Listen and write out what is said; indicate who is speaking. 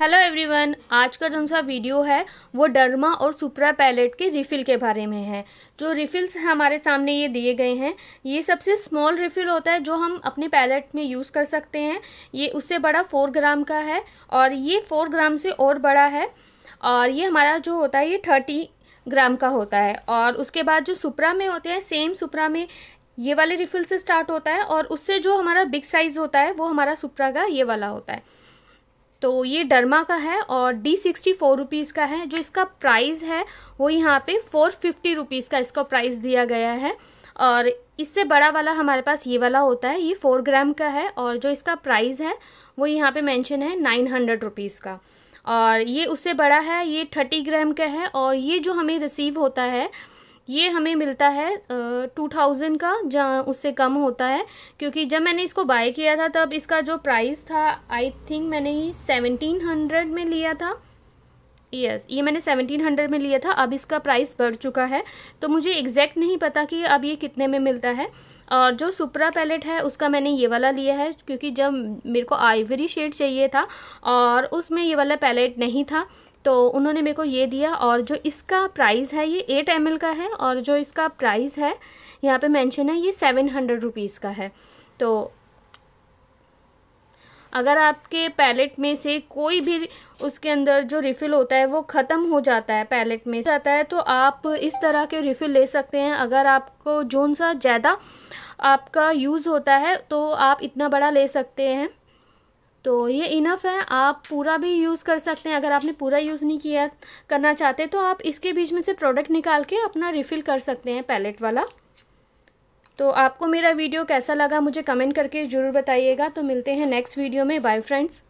Speaker 1: hello everyone आज का जो सा वीडियो है वो डर्मा और सुप्रा पैलेट के रिफ़िल के बारे में है जो रिफ़िल्स हमारे सामने ये दिए गए हैं ये सबसे स्मॉल रिफ़िल होता है जो हम अपने पैलेट में यूज़ कर सकते हैं ये उससे बड़ा फोर ग्राम का है और ये फोर ग्राम से और बड़ा है और ये हमारा जो होता है ये थर्टी ग्राम का होता है और उसके बाद जो सुप्रा में होते हैं सेम सुप्रा में ये वाले रिफ़िल से स्टार्ट होता है और उससे जो हमारा बिग साइज़ होता है वो हमारा सुप्रा का ये वाला होता है तो ये डर्मा का है और डी सिक्सटी फोर रुपीज़ का है जो इसका प्राइस है वो यहाँ पे फोर फिफ्टी रुपीज़ का इसका प्राइस दिया गया है और इससे बड़ा वाला हमारे पास ये वाला होता है ये फोर ग्राम का है और जो इसका प्राइस है वो यहाँ पे मेंशन है नाइन हंड्रेड रुपीज़ का और ये उससे बड़ा है ये थर्टी ग्राम का है और ये जो हमें रिसीव होता है ये हमें मिलता है टू थाउजेंड का जहाँ उससे कम होता है क्योंकि जब मैंने इसको बाय किया था तब इसका जो प्राइस था आई थिंक मैंने ही सेवनटीन हंड्रेड में लिया था यस yes, ये मैंने सेवनटीन हंड्रेड में लिया था अब इसका प्राइस बढ़ चुका है तो मुझे एग्जैक्ट नहीं पता कि अब ये कितने में मिलता है और जो सुपरा पैलेट है उसका मैंने ये वाला लिया है क्योंकि जब मेरे को आइवरी शेड चाहिए था और उसमें ये वाला पैलेट नहीं था तो उन्होंने मेरे को ये दिया और जो इसका प्राइस है ये एट एम का है और जो इसका प्राइस है यहाँ पे मेंशन है ये सेवन हंड्रेड रुपीज़ का है तो अगर आपके पैलेट में से कोई भी उसके अंदर जो रिफ़िल होता है वो ख़त्म हो जाता है पैलेट में जाता है तो आप इस तरह के रिफ़िल ले सकते हैं अगर आपको जोन सा ज़्यादा आपका यूज़ होता है तो आप इतना बड़ा ले सकते हैं तो ये इनफ है आप पूरा भी यूज़ कर सकते हैं अगर आपने पूरा यूज़ नहीं किया करना चाहते तो आप इसके बीच में से प्रोडक्ट निकाल के अपना रिफ़िल कर सकते हैं पैलेट वाला तो आपको मेरा वीडियो कैसा लगा मुझे कमेंट करके ज़रूर बताइएगा तो मिलते हैं नेक्स्ट वीडियो में बाय फ्रेंड्स